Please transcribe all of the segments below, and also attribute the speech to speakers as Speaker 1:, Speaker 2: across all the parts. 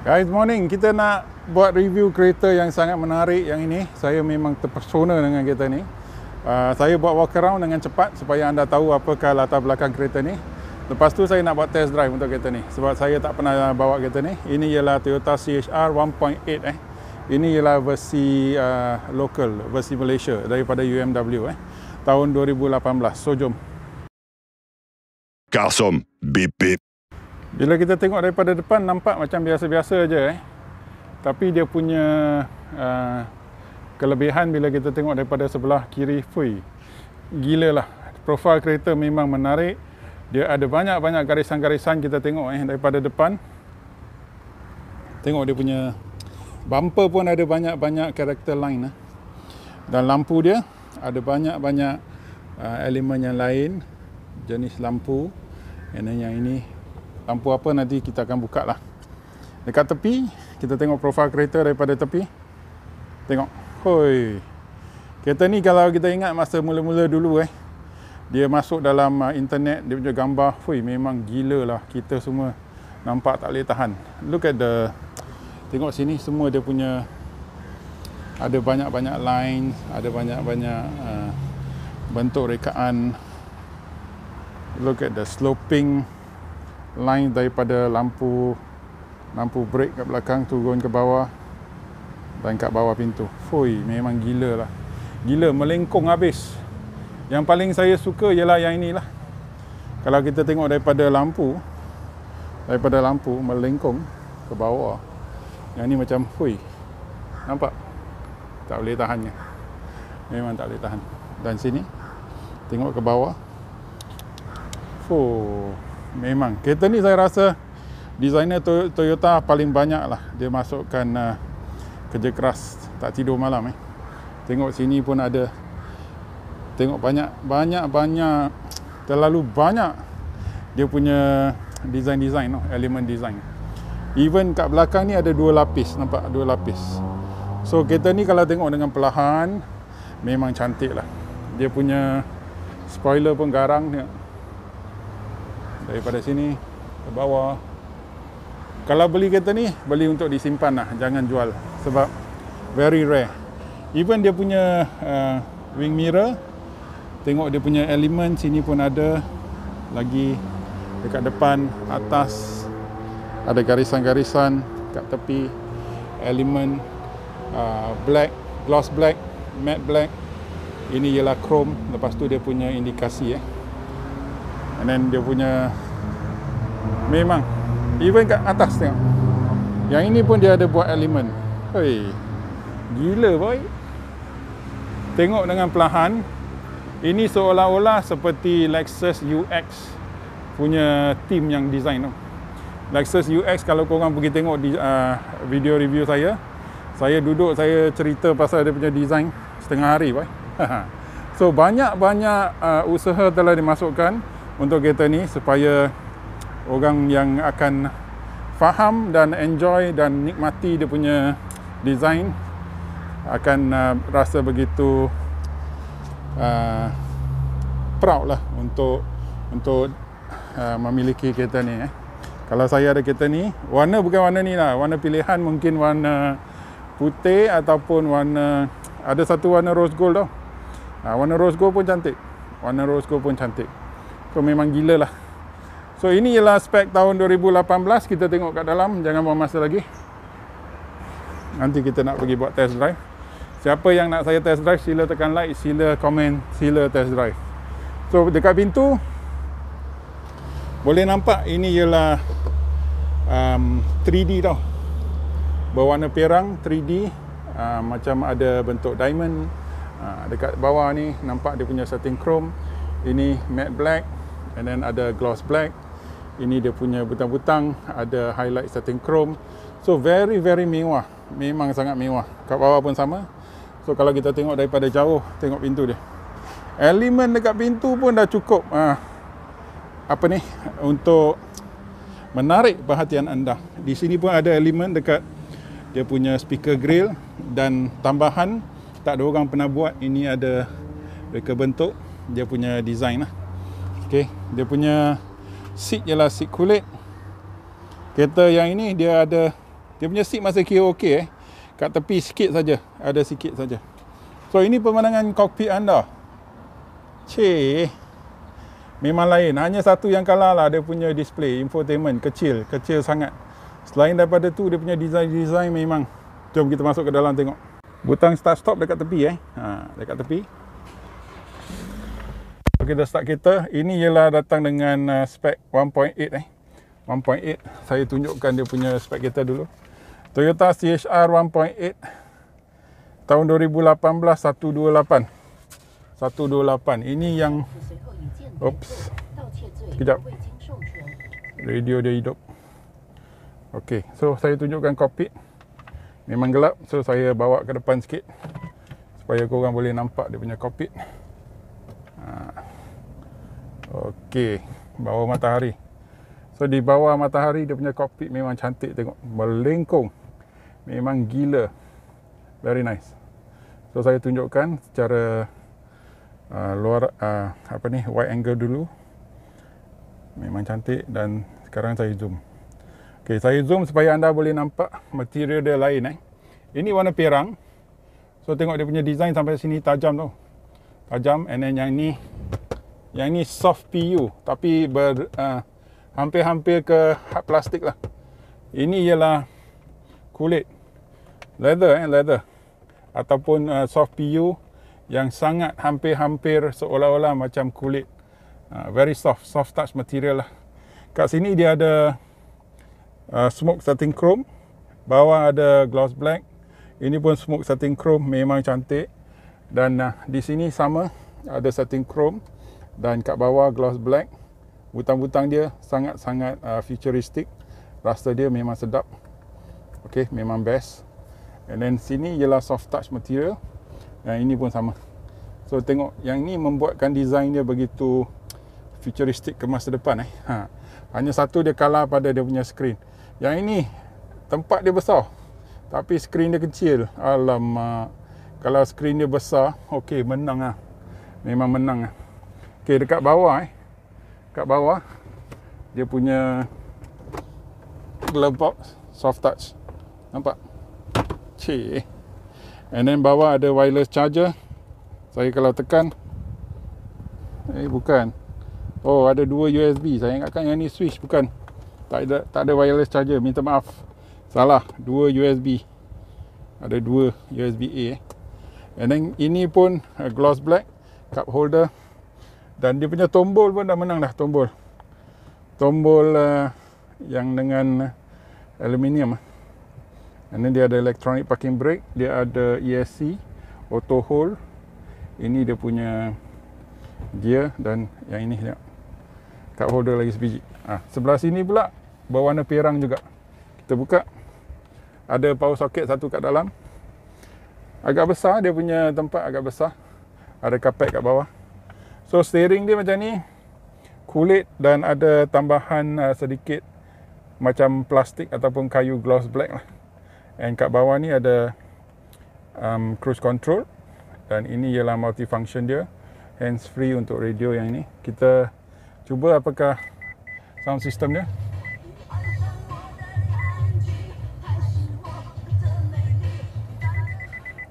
Speaker 1: Guys, morning. Kita nak buat review kereta yang sangat menarik yang ini. Saya memang terpesona dengan kereta ni. Uh, saya buat walk around dengan cepat supaya anda tahu apakah latar belakang kereta ni. Lepas tu saya nak buat test drive untuk kereta ni sebab saya tak pernah bawa kereta ni. Ini ialah Toyota CHR 1.8 eh. Ini ialah versi uh, local, versi Malaysia daripada UMW eh. Tahun 2018. So jom. Kasom. Bip bip. Bila kita tengok daripada depan nampak macam biasa-biasa aja eh. Tapi dia punya uh, kelebihan bila kita tengok daripada sebelah kiri fui. Gila lah. Profil kereta memang menarik. Dia ada banyak-banyak garisan-garisan kita tengok eh daripada depan. Tengok dia punya bumper pun ada banyak-banyak character line eh. Dan lampu dia ada banyak-banyak uh, elemen yang lain jenis lampu. Dan yang ini lampu apa nanti kita akan buka lah dekat tepi kita tengok profil kereta daripada tepi tengok hoi kereta ni kalau kita ingat masa mula-mula dulu eh dia masuk dalam uh, internet dia punya gambar hoi memang gila lah kita semua nampak tak boleh tahan look at the tengok sini semua dia punya ada banyak-banyak line ada banyak-banyak uh, bentuk rekaan look at the sloping line daripada lampu lampu brake kat belakang turun ke bawah dan kat bawah pintu. Fui, memang gila lah. Gila, melengkung habis. Yang paling saya suka ialah yang inilah. Kalau kita tengok daripada lampu, daripada lampu melengkung ke bawah. Yang ni macam fui. Nampak? Tak boleh tahannya. Memang tak boleh tahan. Dan sini, tengok ke bawah. Fuh memang kereta ni saya rasa designer Toyota paling banyak lah dia masukkan uh, kerja keras tak tidur malam eh tengok sini pun ada tengok banyak banyak banyak terlalu banyak dia punya design-design no? elemen design even kat belakang ni ada dua lapis nampak dua lapis so kereta ni kalau tengok dengan perlahan memang cantik lah dia punya spoiler pun garang tengok daripada sini ke bawah kalau beli kereta ni beli untuk disimpan lah jangan jual sebab very rare even dia punya uh, wing mirror tengok dia punya elemen sini pun ada lagi dekat depan atas ada garisan-garisan kat tepi elemen uh, black gloss black matte black ini ialah chrome lepas tu dia punya indikasi eh ya. And then dia punya Memang Even kat atas tengok Yang ini pun dia ada buat elemen Hei Gila boy Tengok dengan perlahan Ini seolah-olah seperti Lexus UX Punya team yang design tu Lexus UX kalau korang pergi tengok di uh, video review saya Saya duduk saya cerita pasal dia punya design Setengah hari boy So banyak-banyak uh, usaha telah dimasukkan untuk kereta ni supaya orang yang akan faham dan enjoy dan nikmati dia punya design akan uh, rasa begitu uh, proud lah untuk untuk uh, memiliki kereta ni eh. Kalau saya ada kereta ni, warna bukan warna ni lah. Warna pilihan mungkin warna putih ataupun warna ada satu warna rose gold tau. Uh, warna rose gold pun cantik. Warna rose gold pun cantik. So memang gila lah so ini ialah spek tahun 2018 kita tengok kat dalam jangan buang masa lagi nanti kita nak pergi buat test drive siapa yang nak saya test drive sila tekan like sila komen sila test drive so dekat pintu boleh nampak ini ialah um, 3D tau berwarna perang 3D uh, macam ada bentuk diamond uh, dekat bawah ni nampak dia punya setting chrome ini matte black and then ada gloss black ini dia punya butang-butang ada highlight satin chrome so very very mewah memang sangat mewah kat bawah pun sama so kalau kita tengok daripada jauh tengok pintu dia elemen dekat pintu pun dah cukup uh, apa ni untuk menarik perhatian anda di sini pun ada elemen dekat dia punya speaker grill dan tambahan tak ada orang pernah buat ini ada reka bentuk dia punya design lah Okay. Dia punya seat ialah seat kulit. Kereta yang ini dia ada dia punya seat masih kira okey eh. Kat tepi sikit saja, ada sikit saja. So ini pemandangan kokpit anda. Che, Memang lain. Hanya satu yang kalah lah dia punya display infotainment kecil, kecil sangat. Selain daripada tu dia punya design-design memang. Jom kita masuk ke dalam tengok. Butang start stop dekat tepi eh. Ha, dekat tepi. Okey, kita start kereta. Ini ialah datang dengan uh, spek 1.8 eh. 1.8. Saya tunjukkan dia punya spek kereta dulu. Toyota CHR 1.8 tahun 2018 128. 128. Ini yang Oops. Kejap. Radio dia hidup. Okey, so saya tunjukkan kopit. Memang gelap, so saya bawa ke depan sikit supaya korang boleh nampak dia punya kopit. Okey, bawah matahari. So di bawah matahari dia punya cockpit memang cantik tengok, melengkung. Memang gila. Very nice. So saya tunjukkan secara uh, luar uh, apa ni wide angle dulu. Memang cantik dan sekarang saya zoom. Okey, saya zoom supaya anda boleh nampak material dia lain eh. Ini warna pirang. So tengok dia punya design sampai sini tajam tu. Tajam and then yang ni yang ni soft PU tapi ah, hampir-hampir uh, ke hard plastik lah. Ini ialah kulit leather eh leather ataupun uh, soft PU yang sangat hampir-hampir seolah-olah macam kulit. Uh, very soft, soft touch material lah. Kat sini dia ada uh, smoke setting chrome. Bawah ada gloss black. Ini pun smoke setting chrome. Memang cantik. Dan uh, di sini sama. Ada setting chrome dan kat bawah gloss black butang-butang dia sangat-sangat uh, futuristic rasa dia memang sedap okay, memang best and then sini ialah soft touch material Yang ini pun sama so tengok yang ini membuatkan design dia begitu futuristic ke masa depan eh ha. hanya satu dia kalah pada dia punya screen yang ini tempat dia besar tapi screen dia kecil alamak kalau screen dia besar okay menang lah memang menang lah Okey, dekat bawah eh. Dekat bawah dia punya glove box soft touch. Nampak? Cih. And then bawah ada wireless charger. Saya kalau tekan Eh, bukan. Oh, ada dua USB. Saya ingatkan yang ni switch. Bukan. Tak ada, tak ada wireless charger. Minta maaf. Salah. Dua USB. Ada dua USB A. Eh. And then, ini pun uh, gloss black. Cup holder dan dia punya tombol pun dah menang dah tombol tombol uh, yang dengan aluminium ini dia ada electronic parking brake dia ada ESC auto hold ini dia punya gear dan yang ini dia cup holder lagi sebiji ah, sebelah sini pula berwarna perang juga kita buka ada power socket satu kat dalam agak besar dia punya tempat agak besar ada carpet kat bawah So steering dia macam ni kulit dan ada tambahan uh, sedikit macam plastik ataupun kayu gloss black lah. And kat bawah ni ada um, cruise control dan ini ialah multifunction dia hands free untuk radio yang ini. Kita cuba apakah sound system dia.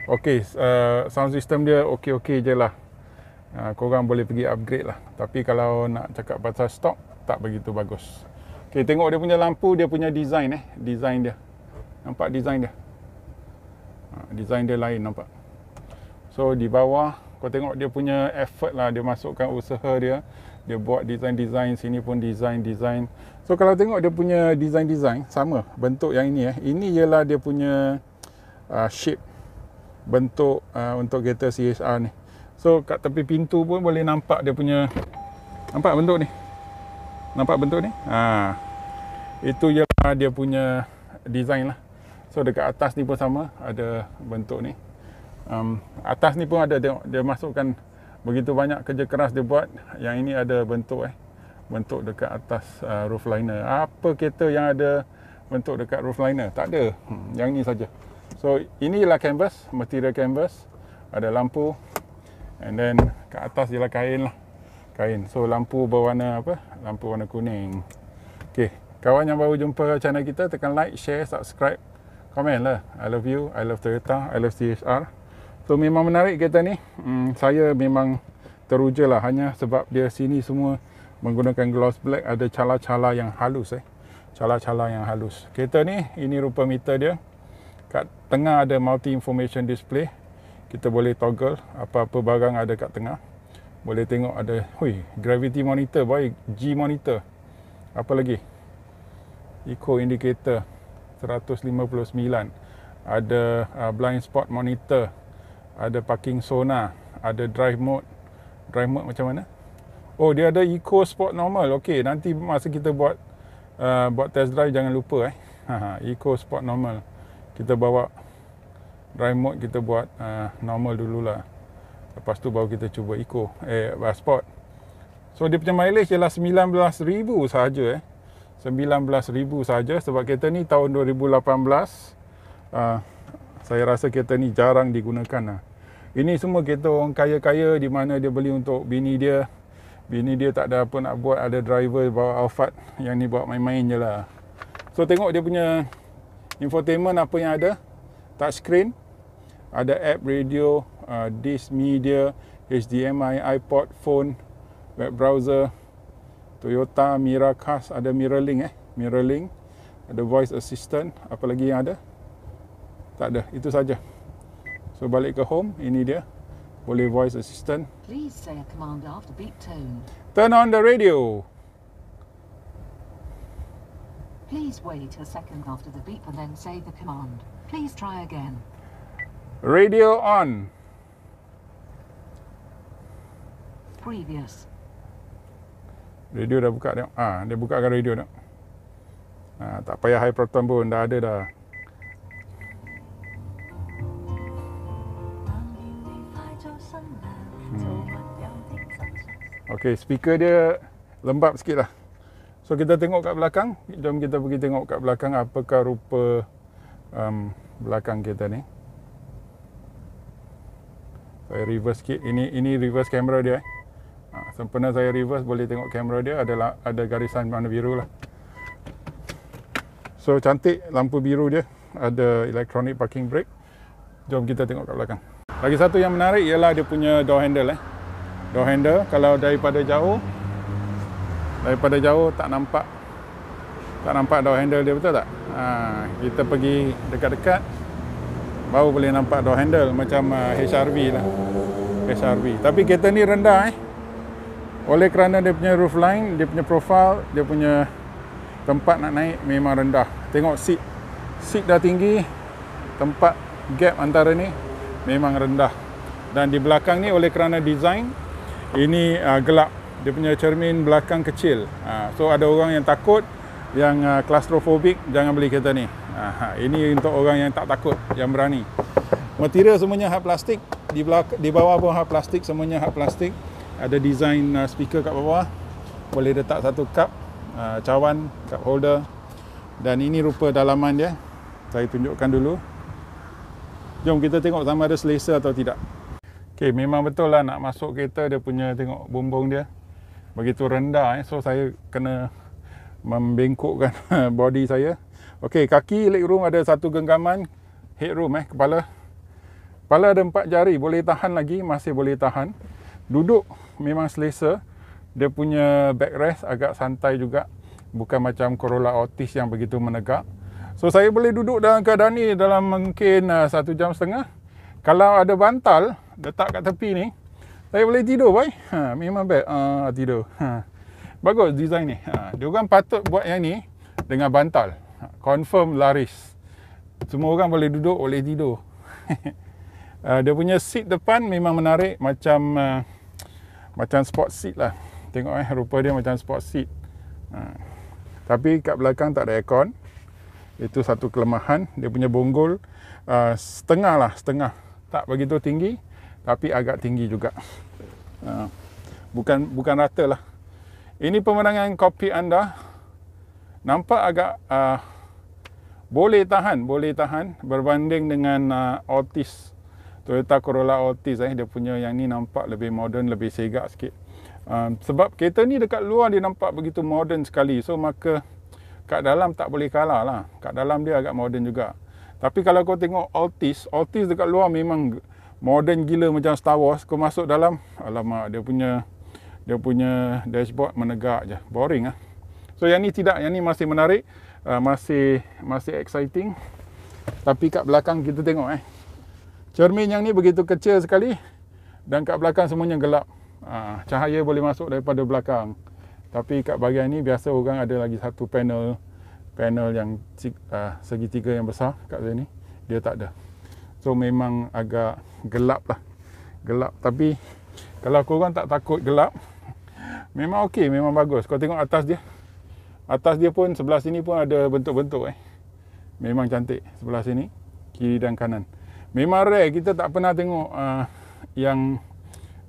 Speaker 1: Okay, uh, sound system dia okey-okey je lah. Ah, korang boleh pergi upgrade lah tapi kalau nak cakap pasal stok tak begitu bagus ok tengok dia punya lampu dia punya design eh design dia nampak design dia ah, design dia lain nampak so di bawah kau tengok dia punya effort lah dia masukkan usaha dia dia buat design-design sini pun design-design so kalau tengok dia punya design-design sama bentuk yang ini eh ini ialah dia punya uh, shape bentuk uh, untuk kereta CHR ni So kat tepi pintu pun boleh nampak dia punya Nampak bentuk ni? Nampak bentuk ni? Ha. Itu ialah dia punya design lah So dekat atas ni pun sama Ada bentuk ni um, Atas ni pun ada dia, dia masukkan begitu banyak kerja keras dia buat Yang ini ada bentuk eh Bentuk dekat atas uh, roof liner Apa kereta yang ada bentuk dekat roof liner? Tak ada hmm, Yang ini saja. So inilah canvas Material canvas Ada lampu And then kat atas ialah kain lah. Kain. So lampu berwarna apa? Lampu warna kuning. Okay. Kawan yang baru jumpa channel kita, tekan like, share, subscribe. Comment lah. I love you. I love Toyota. I love CHR. So memang menarik kereta ni. Hmm, saya memang teruja lah. Hanya sebab dia sini semua menggunakan gloss black. Ada cala-cala yang halus eh. Cala-cala yang halus. Kereta ni, ini rupa meter dia. Kat tengah ada multi information display kita boleh toggle apa-apa barang ada kat tengah. Boleh tengok ada hui, gravity monitor, boy, G monitor. Apa lagi? Eco indicator 159. Ada uh, blind spot monitor. Ada parking sonar, ada drive mode. Drive mode macam mana? Oh, dia ada eco sport normal. Okey, nanti masa kita buat uh, buat test drive jangan lupa eh. Ha, eco sport normal. Kita bawa dry mode kita buat uh, normal dululah lepas tu baru kita cuba eco eh ah, sport so dia punya mileage ialah 19000 sahaja eh 19000 sahaja sebab kereta ni tahun 2018 uh, ah, saya rasa kereta ni jarang digunakan lah. Ini semua kereta orang kaya-kaya di mana dia beli untuk bini dia. Bini dia tak ada apa nak buat. Ada driver bawa Alphard yang ni buat main-main je lah. So tengok dia punya infotainment apa yang ada touchscreen, ada app radio, uh, disk media, HDMI, iPod, phone, web browser, Toyota, Miracast, ada Miralink eh, Miralink, ada voice assistant, apa lagi yang ada? Tak ada, itu saja. So balik ke home, ini dia. Boleh voice assistant. Please say a command after beep tone. Turn on the radio. Please wait a second after the beep and then say the command. Please try again. Radio on. Previous. Radio dah buka tengok. Ah, dia buka bukakan radio tengok. Ha, tak payah hyperton pun dah ada dah. Hmm. Okay, speaker dia lembab sikit lah. So, kita tengok kat belakang. Jom kita pergi tengok kat belakang apakah rupa um, belakang kita ni saya reverse sikit ini ini reverse kamera dia eh. ha, sempena saya reverse boleh tengok kamera dia adalah ada garisan warna biru lah so cantik lampu biru dia ada electronic parking brake jom kita tengok kat belakang lagi satu yang menarik ialah dia punya door handle eh. door handle kalau daripada jauh daripada jauh tak nampak tak nampak door handle dia betul tak ha, kita pergi dekat-dekat baru boleh nampak door handle macam uh, ah, HRV lah HRV tapi kereta ni rendah eh oleh kerana dia punya roof line dia punya profile dia punya tempat nak naik memang rendah tengok seat seat dah tinggi tempat gap antara ni memang rendah dan di belakang ni oleh kerana design ini uh, gelap dia punya cermin belakang kecil uh, so ada orang yang takut yang uh, ah, claustrophobic jangan beli kereta ni. Aha, ini untuk orang yang tak takut, yang berani. Material semuanya hard plastik, di belak- di bawah pun hard plastik, semuanya hard plastik. Ada design uh, speaker kat bawah. Boleh letak satu cup uh, cawan, cup holder. Dan ini rupa dalaman dia. Saya tunjukkan dulu. Jom kita tengok sama ada selesa atau tidak. Okey, memang betul lah nak masuk kereta dia punya tengok bumbung dia. Begitu rendah eh. So saya kena membengkokkan body saya. Okey, kaki leg room ada satu genggaman, head room eh kepala. Kepala ada empat jari, boleh tahan lagi, masih boleh tahan. Duduk memang selesa. Dia punya backrest agak santai juga. Bukan macam Corolla Otis yang begitu menegak. So saya boleh duduk dalam keadaan ni dalam mungkin uh, satu jam setengah. Kalau ada bantal letak kat tepi ni, saya boleh tidur, boy. Ha, memang baik uh, tidur. Ha. Bagus design ni. Ha, dia orang patut buat yang ni dengan bantal. Ha, confirm laris. Semua orang boleh duduk, boleh tidur. Ah, dia punya seat depan memang menarik macam ah, macam sport seat lah. Tengok eh, rupa dia macam sport seat. Ha. Tapi kat belakang tak ada aircon. Itu satu kelemahan. Dia punya bonggol uh, setengah lah, setengah. Tak begitu tinggi, tapi agak tinggi juga. Uh, bukan bukan rata lah. Ini pemandangan kopi anda. Nampak agak uh, boleh tahan, boleh tahan berbanding dengan uh, ah, Altis. Toyota Corolla Altis eh dia punya yang ni nampak lebih moden, lebih segak sikit. Um, sebab kereta ni dekat luar dia nampak begitu moden sekali. So maka kat dalam tak boleh kalah lah. Kat dalam dia agak moden juga. Tapi kalau kau tengok Altis, Altis dekat luar memang moden gila macam Star Wars. Kau masuk dalam, alamak dia punya dia punya dashboard menegak je boring ah so yang ni tidak yang ni masih menarik uh, masih masih exciting tapi kat belakang kita tengok eh cermin yang ni begitu kecil sekali dan kat belakang semuanya gelap uh, cahaya boleh masuk daripada belakang tapi kat bahagian ni biasa orang ada lagi satu panel panel yang uh, segitiga yang besar kat sini dia tak ada so memang agak gelap lah gelap tapi kalau korang tak takut gelap Memang okey, memang bagus. Kau tengok atas dia. Atas dia pun sebelah sini pun ada bentuk-bentuk eh. Memang cantik sebelah sini, kiri dan kanan. Memang rare kita tak pernah tengok uh, yang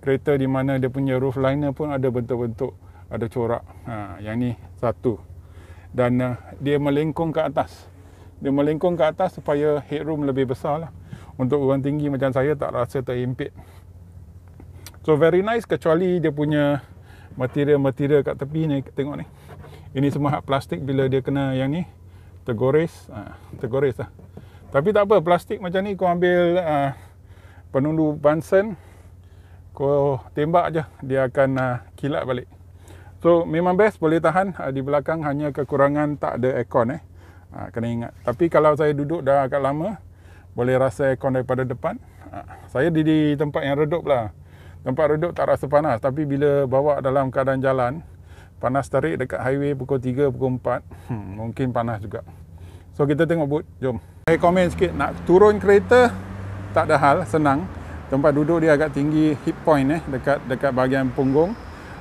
Speaker 1: kereta di mana dia punya roof liner pun ada bentuk-bentuk, ada corak. Ha, yang ni satu. Dan uh, dia melengkung ke atas. Dia melengkung ke atas supaya headroom lebih besar lah. Untuk orang tinggi macam saya tak rasa terimpit. So very nice kecuali dia punya material-material kat tepi ni tengok ni ini semua hak plastik bila dia kena yang ni tergores ha, tergores lah tapi tak apa plastik macam ni kau ambil ha, penundu bunsen kau tembak aja dia akan ha, kilat balik so memang best boleh tahan ha, di belakang hanya kekurangan tak ada aircon eh ha, kena ingat tapi kalau saya duduk dah agak lama boleh rasa aircon daripada depan ha, saya di, di tempat yang redup lah tempat duduk tak rasa panas tapi bila bawa dalam keadaan jalan panas tarik dekat highway pukul 3 pukul 4 hmm, mungkin panas juga so kita tengok boot jom saya komen sikit nak turun kereta tak ada hal senang tempat duduk dia agak tinggi hip point eh dekat dekat bahagian punggung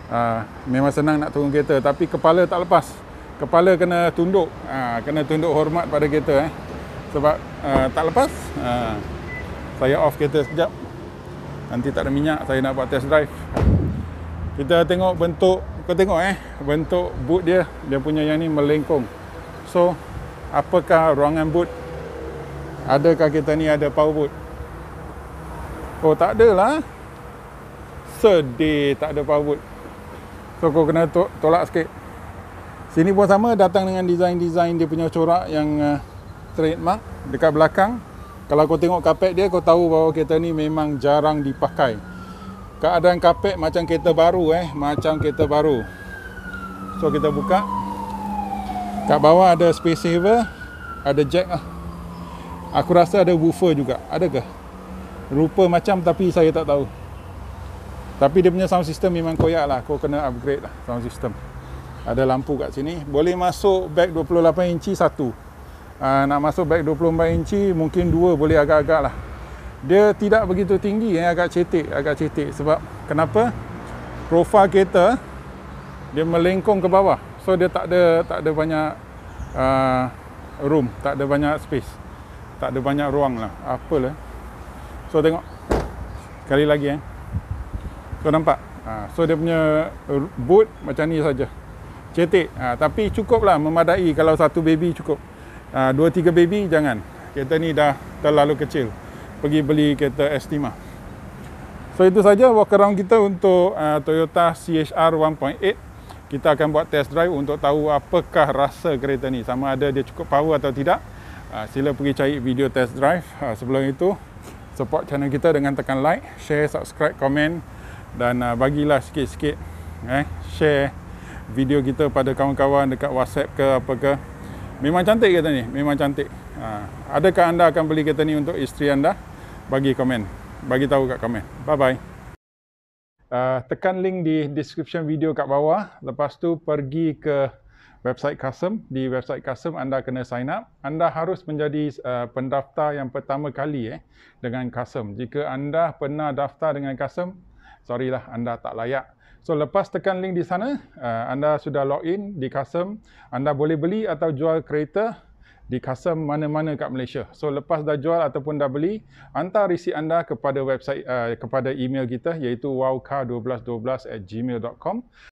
Speaker 1: uh, memang senang nak turun kereta tapi kepala tak lepas kepala kena tunduk uh, kena tunduk hormat pada kereta eh sebab uh, tak lepas uh, saya off kereta sekejap Nanti tak ada minyak, saya nak buat test drive. Kita tengok bentuk, kau tengok eh, bentuk boot dia, dia punya yang ni melengkung. So, apakah ruangan boot? Adakah kita ni ada power boot? Oh, tak ada lah, Sedih tak ada power boot. So, kau kena to tolak sikit. Sini pun sama, datang dengan design-design dia punya corak yang uh, trademark dekat belakang. Kalau kau tengok kapet dia, kau tahu bahawa kereta ni memang jarang dipakai. Keadaan kapet macam kereta baru eh. Macam kereta baru. So, kita buka. Kat bawah ada space saver. Ada jack lah. Aku rasa ada woofer juga. Adakah? Rupa macam tapi saya tak tahu. Tapi dia punya sound system memang koyak lah. Kau kena upgrade lah sound system. Ada lampu kat sini. Boleh masuk bag 28 inci satu uh, nak masuk bag 24 inci mungkin dua boleh agak-agak lah dia tidak begitu tinggi yang eh, agak cetek agak cetek sebab kenapa profil kereta dia melengkung ke bawah so dia tak ada tak ada banyak uh, room tak ada banyak space tak ada banyak ruang lah Apa apalah so tengok sekali lagi eh so nampak uh, so dia punya boot macam ni saja cetek uh, tapi cukup lah memadai kalau satu baby cukup Ah, dua uh, tiga baby jangan kereta ni dah terlalu kecil pergi beli kereta Estima so itu saja walk around kita untuk uh, Toyota CHR 1.8 kita akan buat test drive untuk tahu apakah rasa kereta ni sama ada dia cukup power atau tidak uh, sila pergi cari video test drive uh, sebelum itu support channel kita dengan tekan like share subscribe komen dan uh, bagilah sikit-sikit eh, share video kita pada kawan-kawan dekat whatsapp ke apa ke. Memang cantik kereta ni, memang cantik. Ha. Adakah anda akan beli kereta ni untuk isteri anda? Bagi komen. Bagi tahu kat komen. Bye bye. Uh, tekan link di description video kat bawah. Lepas tu pergi ke website custom. Di website custom anda kena sign up. Anda harus menjadi uh, pendaftar yang pertama kali eh dengan custom. Jika anda pernah daftar dengan custom, sorry lah anda tak layak So lepas tekan link di sana, uh, anda sudah log in di Kasem, Anda boleh beli atau jual kereta di Kasem mana-mana kat Malaysia. So lepas dah jual ataupun dah beli, hantar resit anda kepada website uh, kepada email kita iaitu wowcar1212@gmail.com.